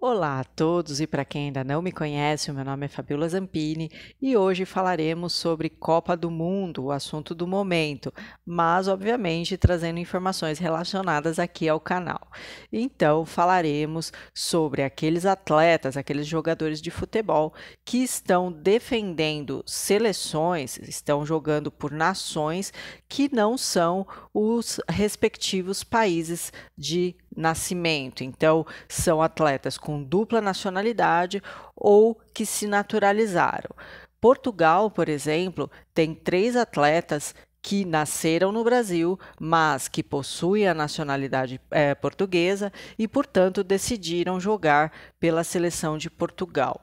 Olá a todos e para quem ainda não me conhece, o meu nome é Fabiola Zampini e hoje falaremos sobre Copa do Mundo, o assunto do momento, mas obviamente trazendo informações relacionadas aqui ao canal. Então, falaremos sobre aqueles atletas, aqueles jogadores de futebol que estão defendendo seleções, estão jogando por nações que não são os respectivos países de nascimento. Então, são atletas com dupla nacionalidade ou que se naturalizaram. Portugal, por exemplo, tem três atletas que nasceram no Brasil, mas que possuem a nacionalidade é, portuguesa e, portanto, decidiram jogar pela seleção de Portugal.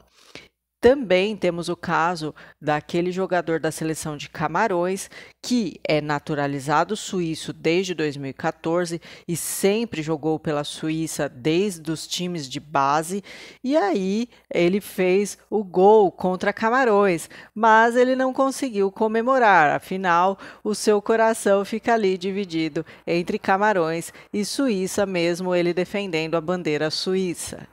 Também temos o caso daquele jogador da seleção de Camarões que é naturalizado suíço desde 2014 e sempre jogou pela Suíça desde os times de base. E aí ele fez o gol contra Camarões, mas ele não conseguiu comemorar, afinal, o seu coração fica ali dividido entre Camarões e Suíça, mesmo ele defendendo a bandeira suíça.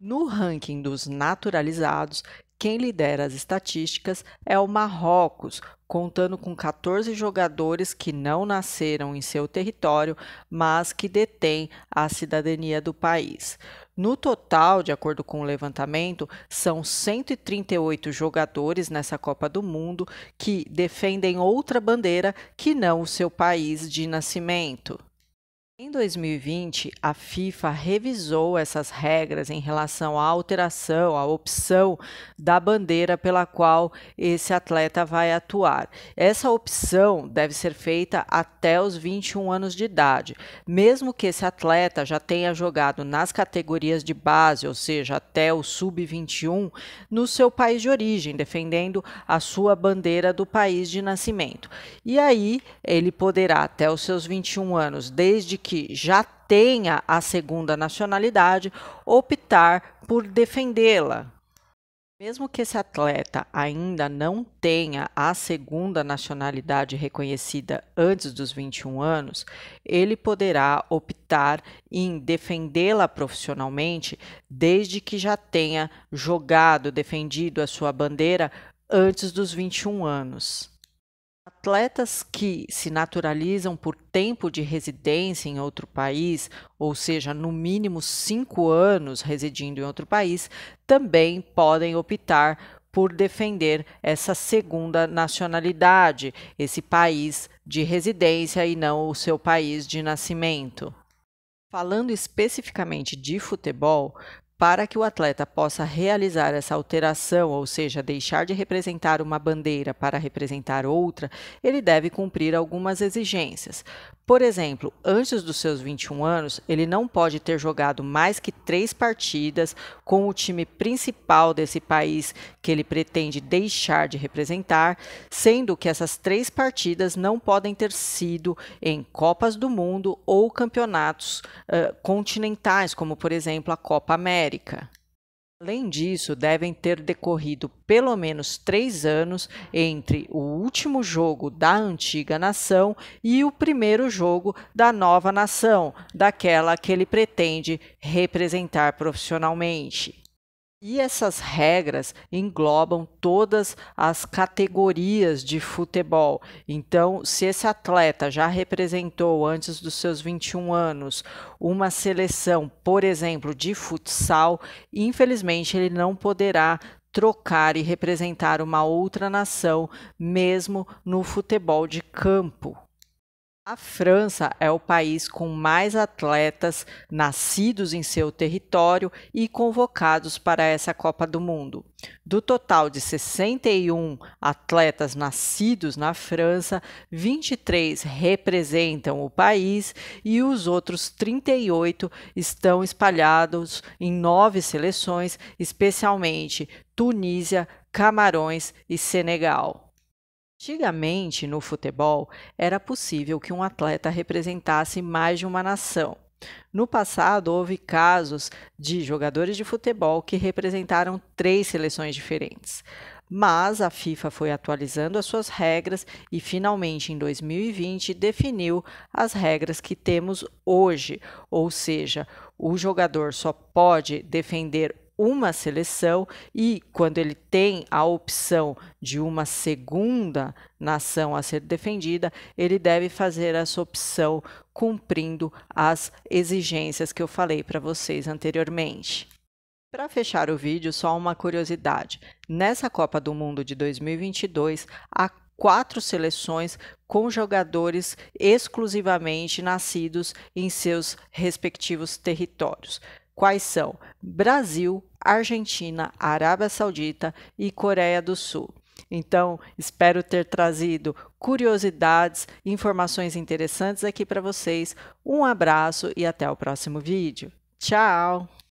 No ranking dos naturalizados, quem lidera as estatísticas é o Marrocos, contando com 14 jogadores que não nasceram em seu território, mas que detêm a cidadania do país. No total, de acordo com o levantamento, são 138 jogadores nessa Copa do Mundo que defendem outra bandeira que não o seu país de nascimento. Em 2020, a FIFA revisou essas regras em relação à alteração, à opção da bandeira pela qual esse atleta vai atuar. Essa opção deve ser feita até os 21 anos de idade, mesmo que esse atleta já tenha jogado nas categorias de base, ou seja, até o sub-21, no seu país de origem, defendendo a sua bandeira do país de nascimento. E aí ele poderá, até os seus 21 anos, desde que que já tenha a segunda nacionalidade optar por defendê-la. Mesmo que esse atleta ainda não tenha a segunda nacionalidade reconhecida antes dos 21 anos, ele poderá optar em defendê-la profissionalmente desde que já tenha jogado, defendido a sua bandeira antes dos 21 anos atletas que se naturalizam por tempo de residência em outro país, ou seja, no mínimo cinco anos residindo em outro país, também podem optar por defender essa segunda nacionalidade, esse país de residência e não o seu país de nascimento. Falando especificamente de futebol, para que o atleta possa realizar essa alteração, ou seja, deixar de representar uma bandeira para representar outra, ele deve cumprir algumas exigências. Por exemplo, antes dos seus 21 anos, ele não pode ter jogado mais que três partidas com o time principal desse país que ele pretende deixar de representar, sendo que essas três partidas não podem ter sido em Copas do Mundo ou campeonatos uh, continentais, como por exemplo a Copa América. Além disso, devem ter decorrido pelo menos três anos entre o último jogo da antiga nação e o primeiro jogo da nova nação, daquela que ele pretende representar profissionalmente. E essas regras englobam todas as categorias de futebol. Então, se esse atleta já representou antes dos seus 21 anos uma seleção, por exemplo, de futsal, infelizmente ele não poderá trocar e representar uma outra nação, mesmo no futebol de campo. A França é o país com mais atletas nascidos em seu território e convocados para essa Copa do Mundo. Do total de 61 atletas nascidos na França, 23 representam o país e os outros 38 estão espalhados em nove seleções, especialmente Tunísia, Camarões e Senegal. Antigamente, no futebol, era possível que um atleta representasse mais de uma nação. No passado, houve casos de jogadores de futebol que representaram três seleções diferentes. Mas a FIFA foi atualizando as suas regras e, finalmente, em 2020, definiu as regras que temos hoje: ou seja, o jogador só pode defender uma seleção e quando ele tem a opção de uma segunda nação a ser defendida, ele deve fazer essa opção cumprindo as exigências que eu falei para vocês anteriormente. Para fechar o vídeo, só uma curiosidade. Nessa Copa do Mundo de 2022, há quatro seleções com jogadores exclusivamente nascidos em seus respectivos territórios quais são Brasil, Argentina, Arábia Saudita e Coreia do Sul. Então, espero ter trazido curiosidades, informações interessantes aqui para vocês. Um abraço e até o próximo vídeo. Tchau!